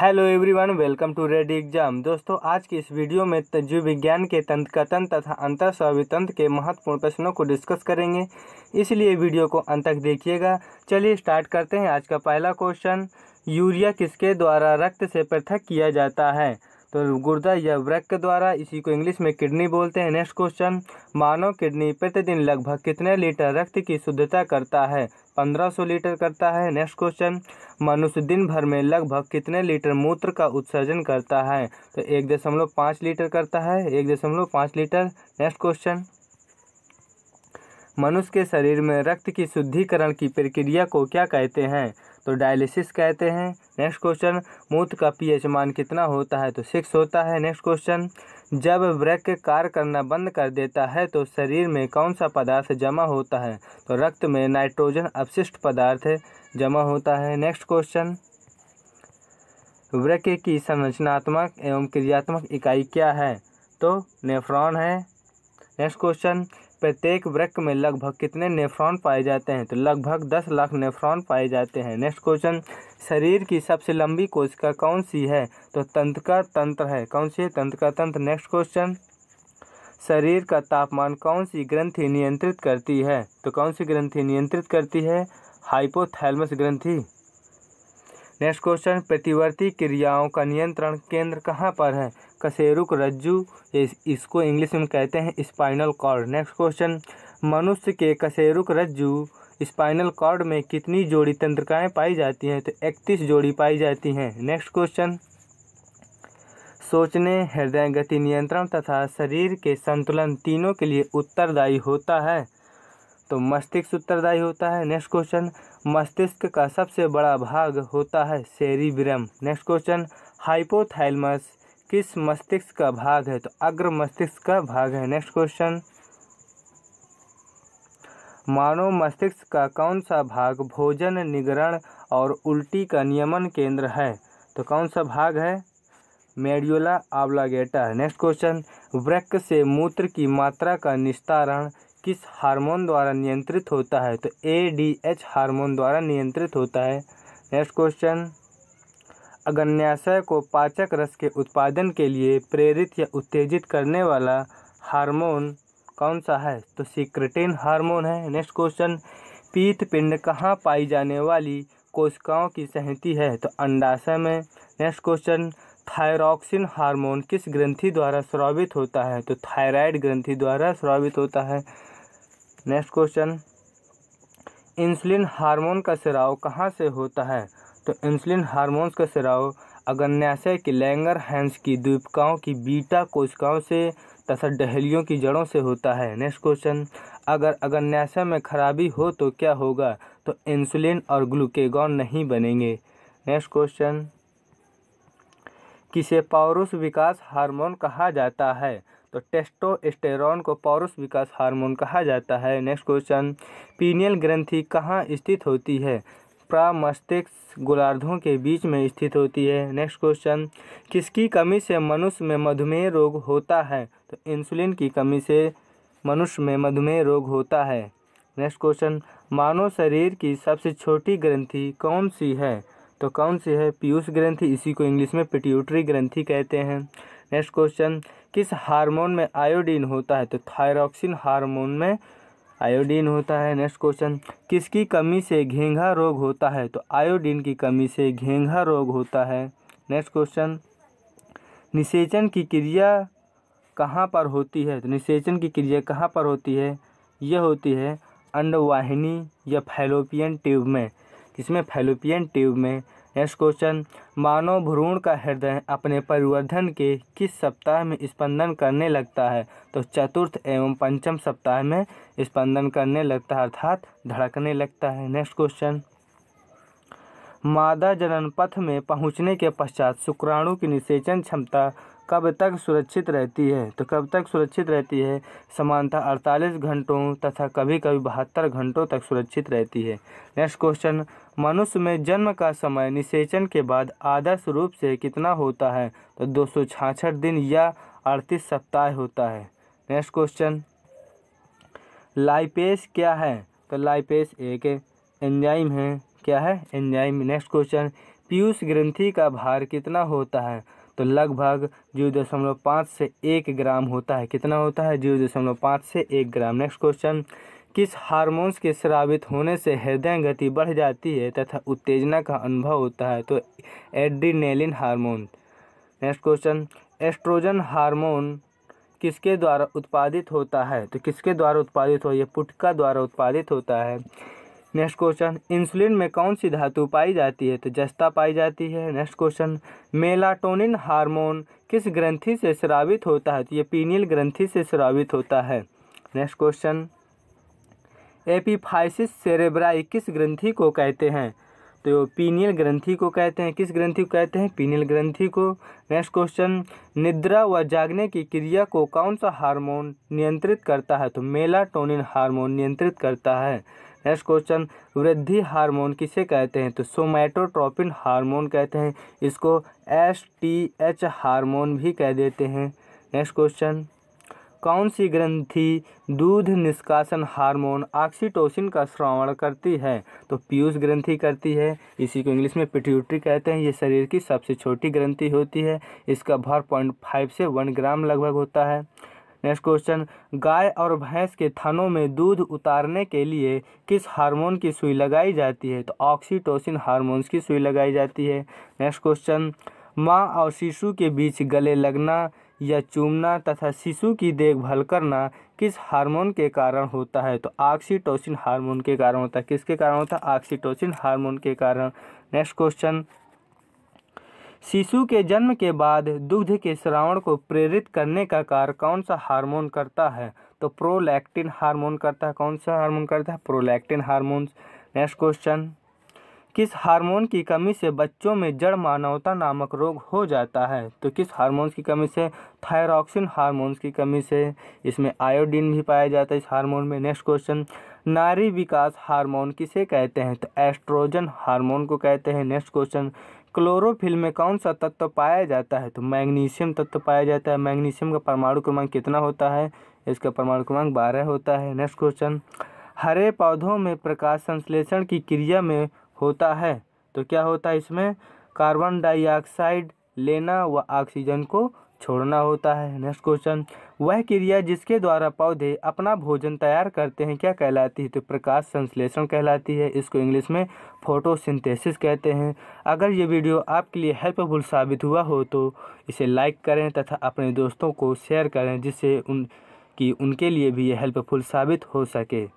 hello everyone welcome to Ready Exam दोस्तों आज की इस वीडियो में जीव विज्ञान के कथन तथा अंतर तंत्र के महत्वपूर्ण प्रश्नों को डिस्कस करेंगे इसलिए वीडियो को अंत तक देखिएगा चलिए स्टार्ट करते हैं आज का पहला क्वेश्चन यूरिया किसके द्वारा रक्त से पृथक किया जाता है तो गुर्दा या व्रक के द्वारा इसी को इंग्लिश में किडनी बोलते हैं नेक्स्ट क्वेश्चन मानव किडनी प्रतिदिन लगभग कितने लीटर रक्त की शुद्धता करता है 1500 लीटर करता है नेक्स्ट क्वेश्चन मनुष्य दिन भर में लगभग कितने लीटर मूत्र का उत्सर्जन करता है तो एक दशमलव पाँच लीटर करता है एक दशमलव पाँच लीटर नेक्स्ट क्वेश्चन मनुष्य के शरीर में रक्त की शुद्धिकरण की प्रक्रिया को क्या कहते हैं तो डायलिसिस कहते हैं नेक्स्ट क्वेश्चन मूत का पीएच मान कितना होता है तो सिक्स होता है नेक्स्ट क्वेश्चन जब वृक्क कार्य करना बंद कर देता है तो शरीर में कौन सा पदार्थ जमा होता है तो रक्त में नाइट्रोजन अपशिष्ट पदार्थ जमा होता है नेक्स्ट क्वेश्चन वृक्ष की संरचनात्मक एवं क्रियात्मक इकाई क्या है तो नेफ्रॉन है नेक्स्ट क्वेश्चन प्रत्येक वृक्ष में लगभग कितने नेफ्रॉन पाए जाते हैं तो लगभग दस लाख नेफ्रॉन पाए जाते हैं नेक्स्ट क्वेश्चन शरीर की सबसे लंबी कोशिका कौन सी है तो तंत्रिका तंत्र है कौन सी है तंत्रिका तंत्र नेक्स्ट क्वेश्चन शरीर का तापमान कौन सी ग्रंथि नियंत्रित करती है तो कौन सी ग्रंथि नियंत्रित करती है हाइपोथैलमस ग्रंथि नेक्स्ट क्वेश्चन प्रतिवर्ती क्रियाओं का नियंत्रण केंद्र कहाँ पर है कसेरुक रज्जु इस, इसको इंग्लिश में कहते हैं स्पाइनल कॉर्ड नेक्स्ट क्वेश्चन मनुष्य के कसेरुक रज्जु स्पाइनल कॉर्ड में कितनी जोड़ी तंत्रिकाएं पाई जाती हैं तो इकतीस जोड़ी पाई जाती हैं नेक्स्ट क्वेश्चन सोचने हृदय गति नियंत्रण तथा शरीर के संतुलन तीनों के लिए उत्तरदायी होता है तो मस्तिष्क उत्तरदायी होता है नेक्स्ट क्वेश्चन मस्तिष्क का सबसे बड़ा भाग होता है सेरिब्रम नेक्स्ट क्वेश्चन हाइपोथैलमस किस मस्तिष्क का भाग है तो अग्र मस्तिष्क का भाग है नेक्स्ट क्वेश्चन मानव मस्तिष्क का कौन सा भाग भोजन निगरण और उल्टी का नियमन केंद्र है तो कौन सा भाग है मेडियोला आवलागेटा नेक्स्ट क्वेश्चन वृक्ष से मूत्र की मात्रा का निस्तारण किस हार्मोन द्वारा नियंत्रित होता है तो ए डी एच हार्मोन द्वारा नियंत्रित होता है नेक्स्ट क्वेश्चन अगन्याशय को पाचक रस के उत्पादन के लिए प्रेरित या उत्तेजित करने वाला हार्मोन कौन सा है तो सिक्रेटिन हार्मोन है नेक्स्ट क्वेश्चन पीत पिंड कहाँ पाई जाने वाली कोशिकाओं की सहती है तो अंडाशय में नेक्स्ट क्वेश्चन थायरॉक्सिन हार्मोन किस ग्रंथि द्वारा स्रावित होता है तो थायराइड ग्रंथि द्वारा स्रावित होता है नेक्स्ट क्वेश्चन इंसुलिन हार्मोन का सिराव कहाँ से होता है तो इंसुलिन हार्मोन्स का अगर न्यासे की लैंगर हैंस की द्वीपकाओं की बीटा कोशिकाओं से तथा डहलियों की जड़ों से होता है नेक्स्ट क्वेश्चन अगर न्यासे में खराबी हो तो क्या होगा तो इंसुलिन और ग्लूकेगॉन नहीं बनेंगे नेक्स्ट क्वेश्चन किसे पौरुष विकास हार्मोन कहा जाता है तो टेस्टोस्टेरॉन को पौरुष विकास हार्मोन कहा जाता है नेक्स्ट क्वेश्चन पीनियल ग्रंथि कहाँ स्थित होती है प्रामस्तिष्क गोलार्धों के बीच में स्थित होती है नेक्स्ट क्वेश्चन किसकी कमी से मनुष्य में मधुमेह रोग होता है तो इंसुलिन की कमी से मनुष्य में मधुमेह रोग होता है नेक्स्ट क्वेश्चन मानव शरीर की सबसे छोटी ग्रंथि कौन सी है तो कौन सी है पीयूष ग्रंथि इसी को इंग्लिश में पिट्यूटरी ग्रंथि कहते हैं नेक्स्ट क्वेश्चन किस हार्मोन में आयोडीन होता है तो थायरॉक्सिन हार्मोन में आयोडीन होता है नेक्स्ट क्वेश्चन किसकी कमी से घेंघा रोग होता है तो आयोडीन की कमी से घेंघा रोग होता है नेक्स्ट क्वेश्चन निषेचन की क्रिया कहाँ पर होती है तो निषेचन की क्रिया कहाँ पर होती है यह होती है अंडवाहिनी या फैलोपियन ट्यूब में किसमें फैलोपियन ट्यूब में नेक्स्ट क्वेश्चन मानव भ्रूण का हृदय अपने परिवर्धन के किस सप्ताह में स्पंदन करने लगता है तो चतुर्थ एवं पंचम सप्ताह में स्पंदन करने लगता है अर्थात धड़कने लगता है नेक्स्ट क्वेश्चन मादा जनन पथ में पहुंचने के पश्चात शुक्राणु की निषेचन क्षमता कब तक सुरक्षित रहती है तो कब तक सुरक्षित रहती है समानता 48 घंटों तथा कभी कभी बहत्तर घंटों तक सुरक्षित रहती है नेक्स्ट क्वेश्चन मनुष्य में जन्म का समय निषेचन के बाद आदर्श रूप से कितना होता है तो दो दिन या अड़तीस सप्ताह होता है नेक्स्ट क्वेश्चन लाइपेस क्या है तो लाइपेस एक एंजाइम है क्या है एंजाइम नेक्स्ट क्वेश्चन पीयूष ग्रंथि का भार कितना होता है तो लगभग जीरो दशमलव पाँच से एक ग्राम होता है कितना होता है जीरो दशमलव पाँच से एक ग्राम नेक्स्ट क्वेश्चन किस हार्मोन्स के स्रावित होने से हृदय गति बढ़ जाती है तथा उत्तेजना का अनुभव होता है तो adrenaline hormone next question estrogen hormone किसके द्वारा उत्पादित होता है तो किसके द्वारा उत्पादित हो यह पुटका द्वारा उत्पादित होता है नेक्स्ट क्वेश्चन इंसुलिन में कौन सी धातु पाई जाती है तो जस्ता पाई जाती है नेक्स्ट क्वेश्चन मेलाटोनिन हार्मोन किस ग्रंथि से स्रावित होता है तो ये पीनियल ग्रंथि से स्रावित होता है नेक्स्ट क्वेश्चन एपीफाइसिस सेरेब्राई किस ग्रंथि को कहते हैं तो पीनियल ग्रंथि को कहते हैं किस ग्रंथि को कहते हैं पीनियल ग्रंथि को नेक्स्ट क्वेश्चन निद्रा व जागने की क्रिया को कौन सा हार्मोन नियंत्रित करता है तो मेलाटोनिन हार्मोन नियंत्रित करता है नेक्स्ट क्वेश्चन वृद्धि हार्मोन किसे कहते हैं तो सोमैटोट्रोपिन हार्मोन कहते हैं इसको एस टी एच हार्मोन भी कह देते हैं नेक्स्ट क्वेश्चन कौन सी ग्रंथि दूध निष्कासन हार्मोन ऑक्सीटोसिन का श्रवण करती है तो पीयूष ग्रंथि करती है इसी को इंग्लिश में पिट्यूटरी कहते हैं ये शरीर की सबसे छोटी ग्रंथि होती है इसका भर पॉइंट फाइव से वन ग्राम लगभग होता है नेक्स्ट क्वेश्चन गाय और भैंस के थनों में दूध उतारने के लिए किस हार्मोन की सुई लगाई जाती है तो ऑक्सीटोसिन हारमोन्स की सुई लगाई जाती है नेक्स्ट क्वेश्चन माँ और शिशु के बीच गले लगना या चूमना तथा शिशु की देखभाल करना किस हार्मोन के कारण होता है तो ऑक्सीटोसिन हार्मोन के कारण होता है किसके कारण होता है ऑक्सीटोसिन हार्मोन के कारण नेक्स्ट क्वेश्चन शिशु के जन्म के बाद दुग्ध के श्रावण को प्रेरित करने का कार्य कौन सा हार्मोन करता है तो प्रोलैक्टिन हार्मोन करता है कौन सा हार्मोन करता है प्रोलैक्टिन हार्मोन नेक्स्ट क्वेश्चन किस हार्मोन की कमी से बच्चों में जड़ मानवता नामक रोग हो जाता है तो किस हार्मोन्स की कमी से थायरॉक्सिन हार्मोन्स की कमी से इसमें आयोडीन भी पाया जाता है इस हार्मोन में नेक्स्ट क्वेश्चन नारी विकास हार्मोन किसे कहते हैं तो एस्ट्रोजन हार्मोन को कहते हैं नेक्स्ट क्वेश्चन क्लोरोफिल में कौन सा तत्व पाया जाता है तो मैग्नीशियम तत्व पाया जाता है मैग्नीशियम का परमाणु क्रमांक कितना होता है इसका परमाणु क्रमांक बारह होता है नेक्स्ट क्वेश्चन हरे पौधों में प्रकाश संश्लेषण की क्रिया में होता है तो क्या होता है इसमें कार्बन डाइऑक्साइड लेना व ऑक्सीजन को छोड़ना होता है नेक्स्ट क्वेश्चन वह क्रिया जिसके द्वारा पौधे अपना भोजन तैयार करते हैं क्या कहलाती है तो प्रकाश संश्लेषण कहलाती है इसको इंग्लिश में फोटोसिंथेसिस कहते हैं अगर ये वीडियो आपके लिए हेल्पफुल साबित हुआ हो तो इसे लाइक करें तथा अपने दोस्तों को शेयर करें जिससे उन कि उनके लिए भी ये हेल्पफुल साबित हो सके